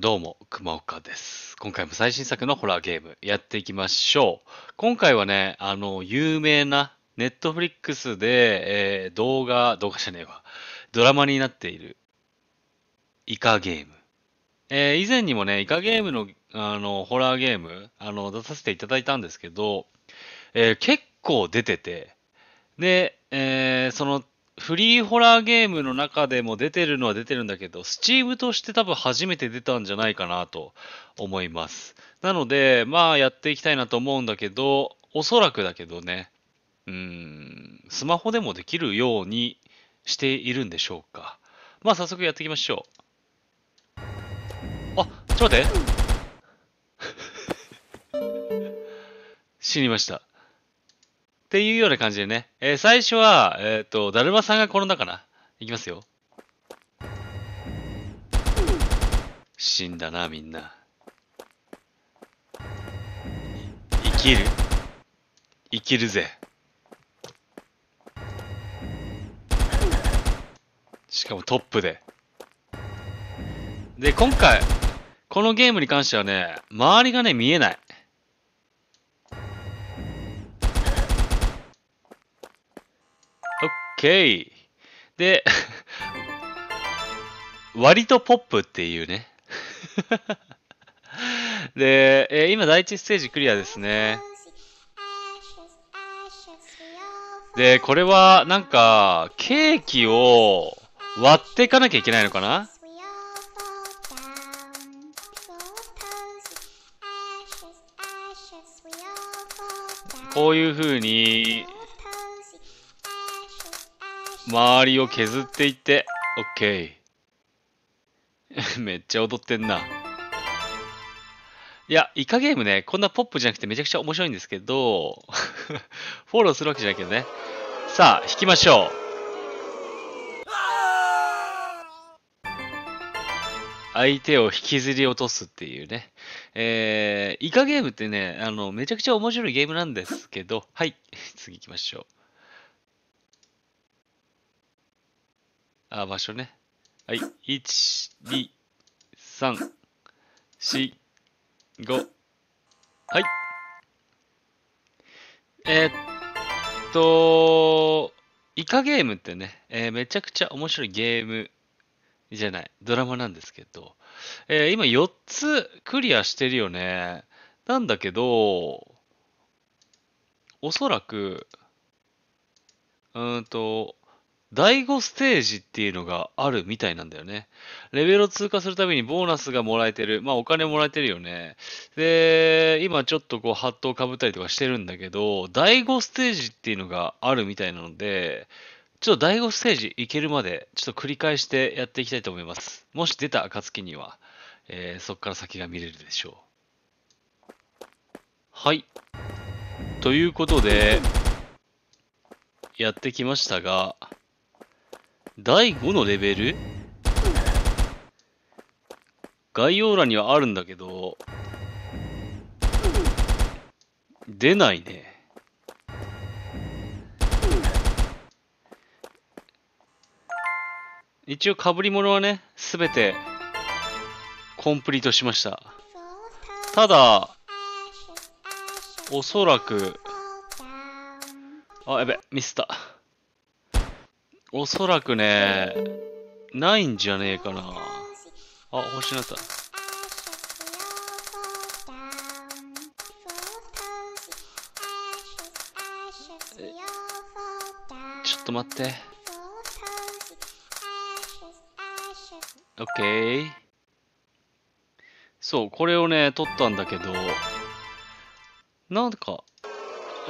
どうも、熊岡です。今回も最新作のホラーゲームやっていきましょう。今回はね、あの、有名なネットフリックスで、えー、動画、動画じゃねえわ、ドラマになっているイカゲーム。えー、以前にもね、イカゲームの、あの、ホラーゲーム、あの、出させていただいたんですけど、えー、結構出てて、で、えー、そのフリーホラーゲームの中でも出てるのは出てるんだけど、スチームとして多分初めて出たんじゃないかなと思います。なので、まあやっていきたいなと思うんだけど、おそらくだけどね、うん、スマホでもできるようにしているんでしょうか。まあ早速やっていきましょう。あ、ちょっと待って。死にました。っていうような感じでね。えー、最初は、えっ、ー、と、だるまさんが転んだかな。いきますよ。死んだな、みんな。生きる生きるぜ。しかもトップで。で、今回、このゲームに関してはね、周りがね、見えない。OK! で、割とポップっていうね。で、えー、今第1ステージクリアですね。で、これはなんか、ケーキを割っていかなきゃいけないのかなこういう風に周りを削っていって、オッケー。めっちゃ踊ってんな。いや、イカゲームね、こんなポップじゃなくてめちゃくちゃ面白いんですけど、フォローするわけじゃないけどね。さあ、弾きましょう。相手を引きずり落とすっていうね。えー、イカゲームってね、あの、めちゃくちゃ面白いゲームなんですけど、はい、次行きましょう。あ、場所ね。はい。1、2、3、4、5。はい。えー、っと、イカゲームってね、えー、めちゃくちゃ面白いゲームじゃない、ドラマなんですけど、えー、今4つクリアしてるよね。なんだけど、おそらく、うんと、第5ステージっていうのがあるみたいなんだよね。レベルを通過するたびにボーナスがもらえてる。まあお金もらえてるよね。で、今ちょっとこうハットをかぶったりとかしてるんだけど、第5ステージっていうのがあるみたいなので、ちょっと第5ステージ行けるまで、ちょっと繰り返してやっていきたいと思います。もし出た暁には、えー、そこから先が見れるでしょう。はい。ということで、やってきましたが、第5のレベル概要欄にはあるんだけど、出ないね。一応被り物はね、すべてコンプリートしました。ただ、おそらく、あ、やべ、ミスった。おそらくね、ないんじゃねえかな。あ、星になった。ちょっと待って。オッケー。そう、これをね、取ったんだけど、なんか、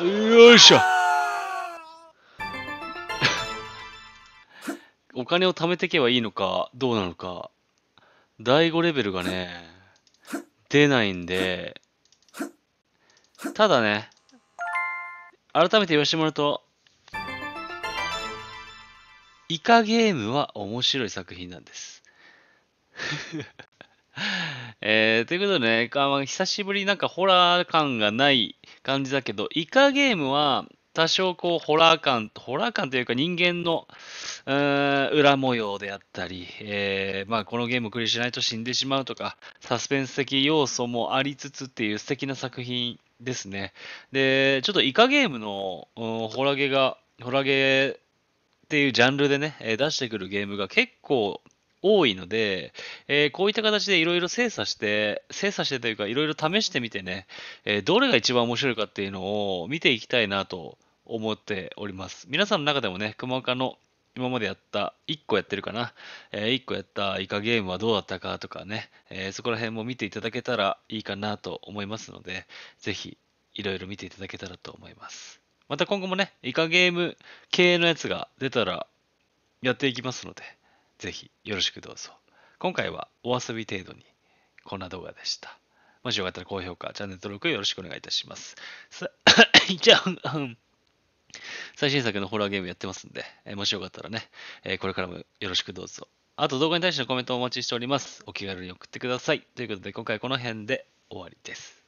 よいしょお金を貯めていけばいいのか、どうなのか、第5レベルがね、出ないんで、ただね、改めて言わせてもらうと、イカゲームは面白い作品なんです。えー、ということでね、久しぶりなんかホラー感がない感じだけど、イカゲームは多少こうホラー感、ホラー感というか人間の裏模様であったり、えー、まあ、このゲームクリしないと死んでしまうとか、サスペンス的要素もありつつっていう素敵な作品ですね。で、ちょっとイカゲームの、うん、ホラゲが、ホラゲっていうジャンルでね、出してくるゲームが結構多いので、えー、こういった形でいろいろ精査して、精査してというかいろいろ試してみてね、えー、どれが一番面白いかっていうのを見ていきたいなと思っております。皆さんの中でもね、熊岡の今までやった1個やってるかな、えー、1個やったイカゲームはどうだったかとかね、えー、そこら辺も見ていただけたらいいかなと思いますので、ぜひいろいろ見ていただけたらと思います。また今後もね、イカゲーム系のやつが出たらやっていきますので、ぜひよろしくどうぞ。今回はお遊び程度にこんな動画でした。もしよかったら高評価、チャンネル登録よろしくお願いいたします。さ、じゃあ、最新作のホラーゲームやってますんで、えもしよかったらね、えこれからもよろしくどうぞ。あと動画に対してのコメントをお待ちしております。お気軽に送ってください。ということで今回この辺で終わりです。